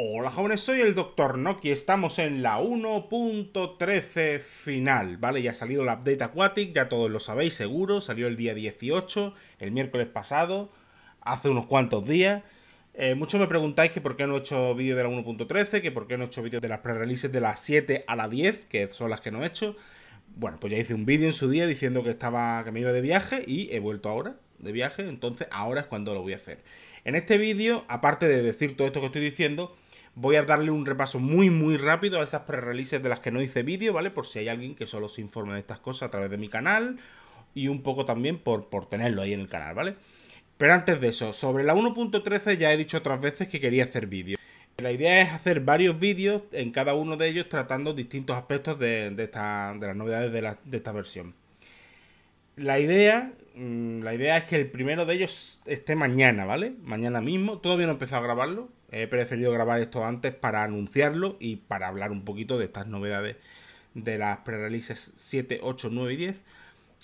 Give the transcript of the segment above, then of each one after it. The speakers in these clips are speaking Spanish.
Hola jóvenes, soy el Dr. Noki, estamos en la 1.13 final, ¿vale? Ya ha salido la update Aquatic, ya todos lo sabéis seguro, salió el día 18, el miércoles pasado, hace unos cuantos días. Eh, muchos me preguntáis que por qué no he hecho vídeo de la 1.13, que por qué no he hecho vídeos de las pre-releases de las 7 a la 10, que son las que no he hecho. Bueno, pues ya hice un vídeo en su día diciendo que estaba que me iba de viaje y he vuelto ahora de viaje, entonces ahora es cuando lo voy a hacer. En este vídeo, aparte de decir todo esto que estoy diciendo, Voy a darle un repaso muy muy rápido a esas pre de las que no hice vídeo, ¿vale? Por si hay alguien que solo se informe de estas cosas a través de mi canal y un poco también por, por tenerlo ahí en el canal, ¿vale? Pero antes de eso, sobre la 1.13 ya he dicho otras veces que quería hacer vídeo La idea es hacer varios vídeos, en cada uno de ellos tratando distintos aspectos de, de las novedades de, esta versión. La idea, mm, la idea es que el primero de ellos esté mañana, ¿vale? Mañana mismo. Todavía no he empezado a grabarlo, He preferido grabar esto antes para anunciarlo y para hablar un poquito de estas novedades de las pre-releases 7, 8, 9 y 10.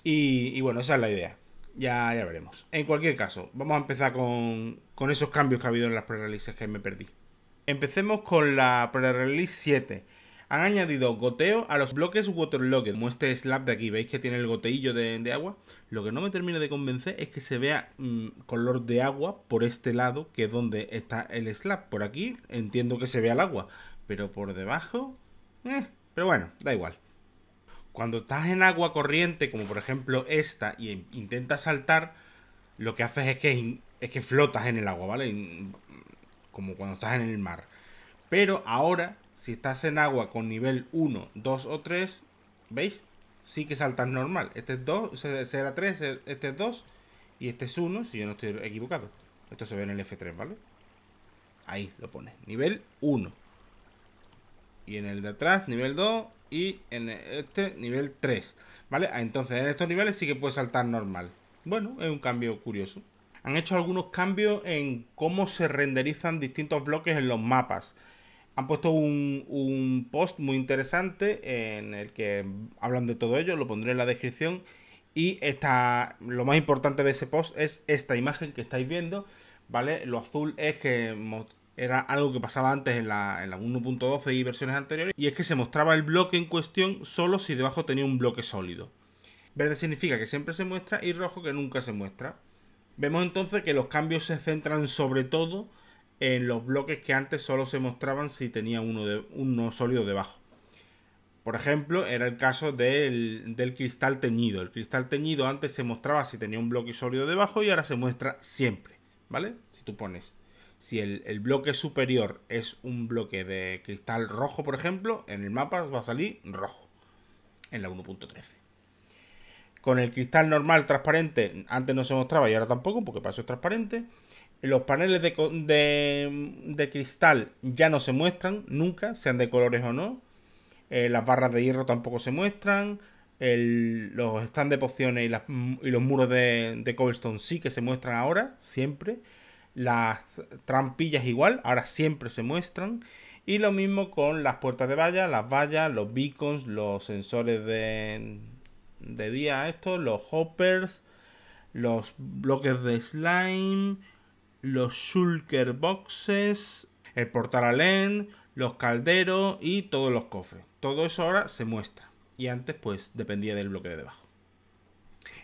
Y, bueno, esa es la idea. Ya, ya veremos. En cualquier caso, vamos a empezar con, con esos cambios que ha habido en las pre que me perdí. Empecemos con la pre-release 7. Han añadido goteo a los bloques waterlogged, como este slab de aquí, ¿veis que tiene el goteillo de, agua? Lo que no me termina de convencer es que se vea mm, color de agua por este lado, que es donde está el slab. Por aquí entiendo que se vea el agua, pero por debajo... Eh, pero bueno, da igual. Cuando estás en agua corriente, como por ejemplo esta, y intentas saltar, lo que haces es que, es que flotas en el agua, ¿vale? Como cuando estás en el mar. Pero ahora si estás en agua con nivel 1, 2 o 3, ¿veis? Sí que saltas normal. Este es 2, será 3, este es 2 y este es 1, si yo no estoy equivocado. Esto se ve en el F3, ¿vale? Ahí lo pone, nivel 1. Y en el de atrás, nivel 2 y en este, nivel 3. ¿Vale? Ah, entonces, en estos niveles sí que puedes saltar normal. Bueno, es un cambio curioso han hecho algunos cambios en cómo se renderizan distintos bloques en los mapas han puesto un, post muy interesante en el que hablan de todo ello, lo pondré en la descripción. Y lo más importante de ese post es esta imagen que estáis viendo, ¿vale? Lo azul es que era algo que pasaba antes en la, en la 1.12 y versiones anteriores, y es que se mostraba el bloque en cuestión solo si debajo tenía un bloque sólido. Verde significa que siempre se muestra y rojo que nunca se muestra. Vemos entonces que los cambios se centran sobre todo en los bloques que antes solo se mostraban si tenía uno, de, sólido debajo. Por ejemplo, era el caso del, cristal teñido. El cristal teñido antes se mostraba si tenía un bloque sólido debajo y ahora se muestra siempre, ¿vale? Si tú pones, si el, el bloque superior es un bloque de cristal rojo, por ejemplo, en el mapa va a salir rojo, en la 1.13. Con el cristal normal transparente, antes no se mostraba y ahora tampoco, porque para eso es transparente. Los paneles de, cristal ya no se muestran nunca, sean de colores o no. Eh, las barras de hierro tampoco se muestran. los stand de pociones y, los muros de, de, Cobblestone sí que se muestran ahora, siempre. Las trampillas igual, ahora siempre se muestran. Y lo mismo con las puertas de valla, las vallas, los beacons, los sensores de, de día, estos los hoppers, los bloques de slime, los shulker boxes, el portal en los calderos y todos los cofres. Todo eso ahora se muestra. Y antes pues dependía del bloque de debajo.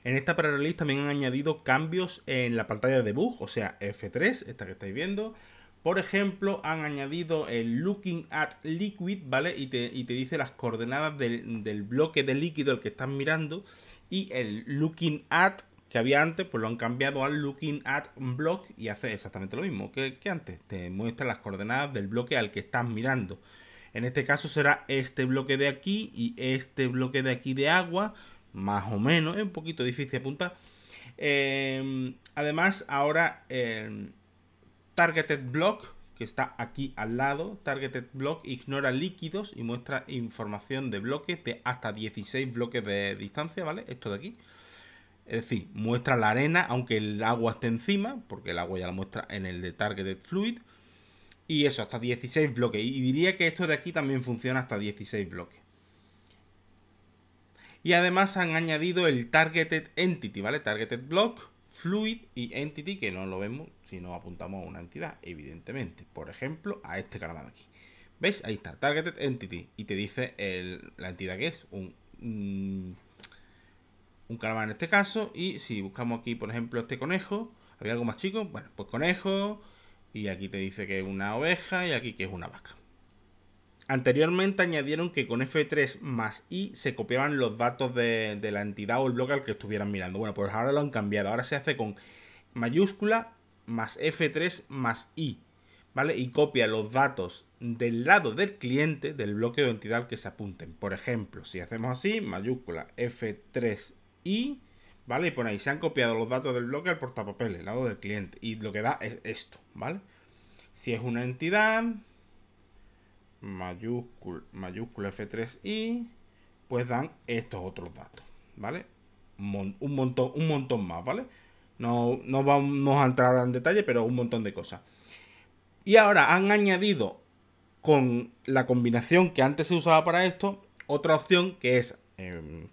En esta pre también han añadido cambios en la pantalla de debug, o sea, F3, esta que estáis viendo. Por ejemplo, han añadido el looking at liquid, ¿vale? Y te, dice las coordenadas del, del, bloque de líquido al que estás mirando. Y el looking at que había antes, pues lo han cambiado al looking at block y hace exactamente lo mismo que, antes. Te muestra las coordenadas del bloque al que estás mirando. En este caso será este bloque de aquí y este bloque de aquí de agua, más o menos, es un poquito difícil de apuntar. Em, además, ahora em, Targeted Block, que está aquí al lado, Targeted Block ignora líquidos y muestra información de bloques de hasta 16 bloques de distancia, ¿vale? Esto de aquí. Es decir, muestra la arena aunque el agua esté encima, porque el agua ya la muestra en el de Targeted Fluid. Y eso, hasta 16 bloques. Y diría que esto de aquí también funciona hasta 16 bloques. Y además han añadido el Targeted Entity, ¿vale? Targeted Block, Fluid y Entity, que no lo vemos si no apuntamos a una entidad, evidentemente. Por ejemplo, a este caramelo aquí. ¿Veis? Ahí está, Targeted Entity. Y te dice la entidad que es, un mm, un caramba en este caso. Y si buscamos aquí, por ejemplo, este conejo, ¿había algo más chico? Bueno, pues conejo. Y aquí te dice que es una oveja y aquí que es una vaca. Anteriormente añadieron que con F3 más I se copiaban los datos de, la entidad o el bloque al que estuvieran mirando. Bueno, pues ahora lo han cambiado. Ahora se hace con mayúscula más F3 más I. ¿Vale? Y copia los datos del lado del cliente del bloque de entidad al que se apunten. Por ejemplo, si hacemos así, mayúscula F3 y, ¿vale? Y ahí, se han copiado los datos del bloque al portapapel, el lado del cliente. Y lo que da es esto, ¿vale? Si es una entidad, mayúscula, mayúscula F3I, pues dan estos otros datos, ¿vale? un, montón, un montón más, ¿vale? No, vamos a entrar en detalle, pero un montón de cosas. Y ahora han añadido con la combinación que antes se usaba para esto, otra opción que es em,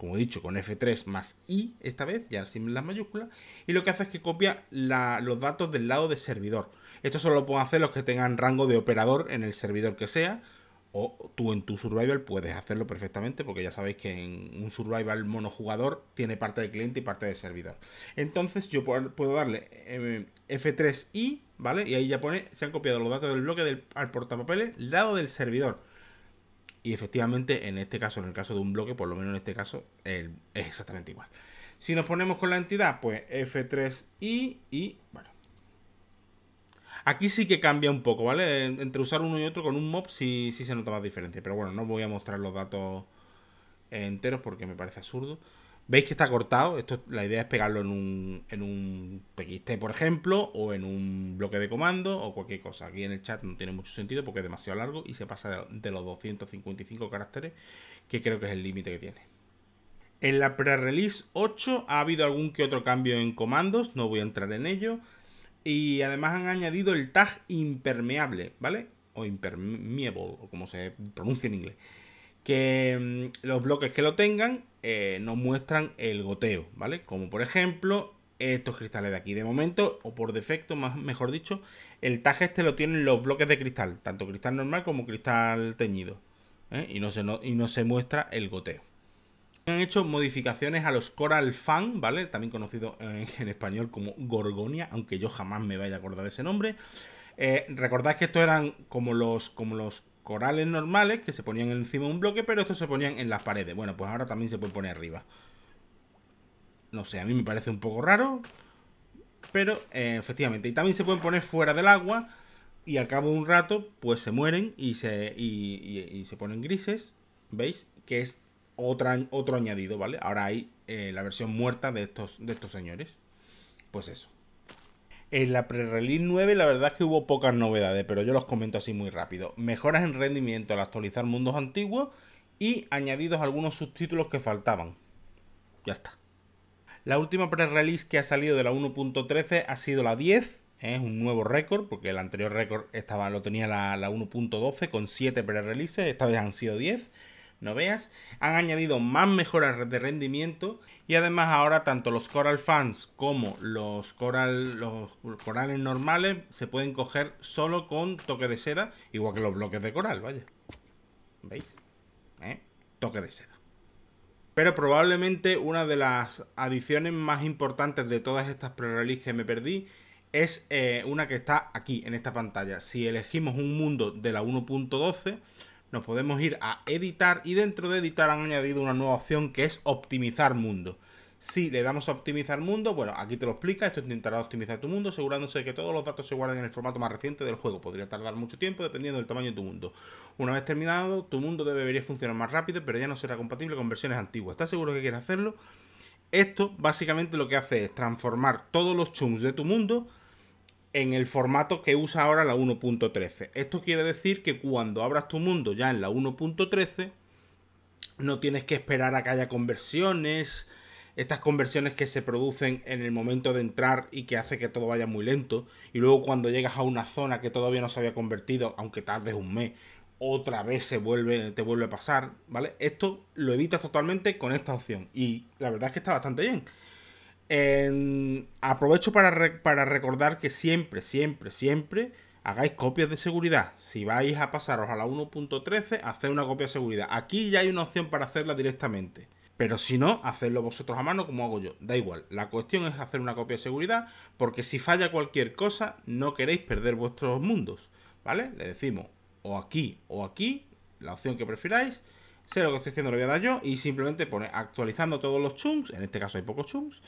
como he dicho, con F3 más I esta vez, ya sin las mayúsculas, y lo que hace es que copia los datos del lado de servidor. Esto solo lo pueden hacer los que tengan rango de operador en el servidor que sea, o tú en tu survival puedes hacerlo perfectamente, porque ya sabéis que en un survival monojugador tiene parte de cliente y parte de servidor. Entonces yo puedo darle eh, F3I, ¿vale? Y ahí ya pone, se han copiado los datos del bloque al portapapeles, lado del servidor. Y efectivamente, en este caso, en el caso de un bloque, por lo menos en este caso, es exactamente igual. Si nos ponemos con la entidad, pues F3i y, bueno. Aquí sí que cambia un poco, ¿vale? Entre usar uno y otro con un mob sí, sí se nota más diferencia. Pero bueno, no voy a mostrar los datos enteros porque me parece absurdo. Veis que está cortado. Esto, la idea es pegarlo en un, en un PXT, por ejemplo, o en un bloque de comando o cualquier cosa. Aquí en el chat no tiene mucho sentido porque es demasiado largo y se pasa de los 255 caracteres, que creo que es el límite que tiene. En la pre-release 8 ha habido algún que otro cambio en comandos, no voy a entrar en ello. Y además han añadido el tag impermeable, ¿vale? O impermeable, o como se pronuncia en inglés que mm, los bloques que lo tengan eh, nos muestran el goteo, ¿vale? Como por ejemplo estos cristales de aquí. De momento, o por defecto, más, mejor dicho, el taje este lo tienen los bloques de cristal, tanto cristal normal como cristal teñido. ¿eh? Y, no se, y no se muestra el goteo. Han hecho modificaciones a los Coral Fan, ¿vale? También conocido en, español como Gorgonia, aunque yo jamás me vaya a acordar de ese nombre. Eh, recordad que estos eran como los, como los corales normales que se ponían encima de un bloque, pero estos se ponían en las paredes. Bueno, pues ahora también se pueden poner arriba. No sé, a mí me parece un poco raro, pero eh, efectivamente. Y también se pueden poner fuera del agua y al cabo de un rato, pues se mueren y se, y, se ponen grises, ¿veis? Que es otro añadido, ¿vale? Ahora hay eh, la versión muerta de estos, de estos señores. Pues eso. En la pre-release 9 la verdad es que hubo pocas novedades, pero yo los comento así muy rápido. Mejoras en rendimiento al actualizar mundos antiguos y añadidos algunos subtítulos que faltaban. Ya está. La última pre-release que ha salido de la 1.13 ha sido la 10. ¿eh? Es un nuevo récord, porque el anterior récord lo tenía la, la 1.12 con 7 pre-releases, esta vez han sido 10 no veas. Han añadido más mejoras de rendimiento y además ahora tanto los Coral Fans como los, los corales normales se pueden coger solo con toque de seda, igual que los bloques de coral, vaya. ¿Veis? ¿Eh? Toque de seda. Pero probablemente una de las adiciones más importantes de todas estas pre-release que me perdí es eh, una que está aquí en esta pantalla. Si elegimos un mundo de la 1.12 nos podemos ir a editar y dentro de editar han añadido una nueva opción que es optimizar mundo. Si le damos a optimizar mundo, bueno, aquí te lo explica, esto intentará optimizar tu mundo, asegurándose de que todos los datos se guarden en el formato más reciente del juego. Podría tardar mucho tiempo dependiendo del tamaño de tu mundo. Una vez terminado, tu mundo debería funcionar más rápido, pero ya no será compatible con versiones antiguas. ¿Estás seguro que quieres hacerlo? Esto básicamente lo que hace es transformar todos los chunks de tu mundo en el formato que usa ahora la 1.13. Esto quiere decir que cuando abras tu mundo ya en la 1.13, no tienes que esperar a que haya conversiones, estas conversiones que se producen en el momento de entrar y que hace que todo vaya muy lento, y luego cuando llegas a una zona que todavía no se había convertido, aunque tardes un mes, otra vez se vuelve, te vuelve a pasar, ¿vale? Esto lo evitas totalmente con esta opción, y la verdad es que está bastante bien aprovecho para, para recordar que siempre, siempre, siempre hagáis copias de seguridad. Si vais a pasaros a la 1.13, haced una copia de seguridad. Aquí ya hay una opción para hacerla directamente. Pero si no, hacedlo vosotros a mano como hago yo. Da igual. La cuestión es hacer una copia de seguridad porque si falla cualquier cosa, no queréis perder vuestros mundos. ¿Vale? Le decimos o aquí o aquí, la opción que prefiráis. Sé lo que estoy haciendo, lo voy a dar yo y simplemente pone actualizando todos los chunks. En este caso hay pocos chunks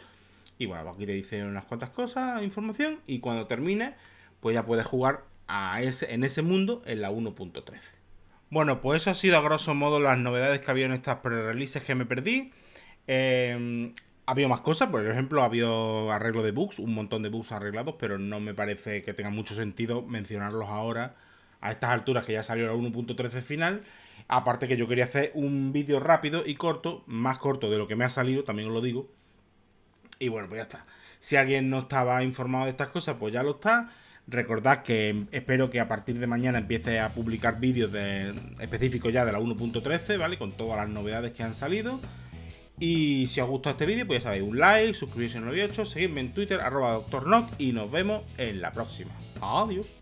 y bueno, pues aquí te dice unas cuantas cosas, información, y cuando termine, pues ya puedes jugar a ese, en ese mundo en la 1.13. Bueno, pues eso ha sido a grosso modo las novedades que había en estas pre-releases que me perdí. Em, ha habido más cosas, por ejemplo, ha habido arreglo de bugs, un montón de bugs arreglados, pero no me parece que tenga mucho sentido mencionarlos ahora, a estas alturas que ya salió la 1.13 final. Aparte que yo quería hacer un vídeo rápido y corto, más corto de lo que me ha salido, también os lo digo, y bueno, pues ya está. Si alguien no estaba informado de estas cosas, pues ya lo está. Recordad que espero que a partir de mañana empiece a publicar vídeos específicos ya de la 1.13, ¿vale? Con todas las novedades que han salido. Y si os gustó este vídeo, pues ya sabéis, un like, suscribiros en no lo seguidme en Twitter, arroba doctornock. y nos vemos en la próxima. Adiós.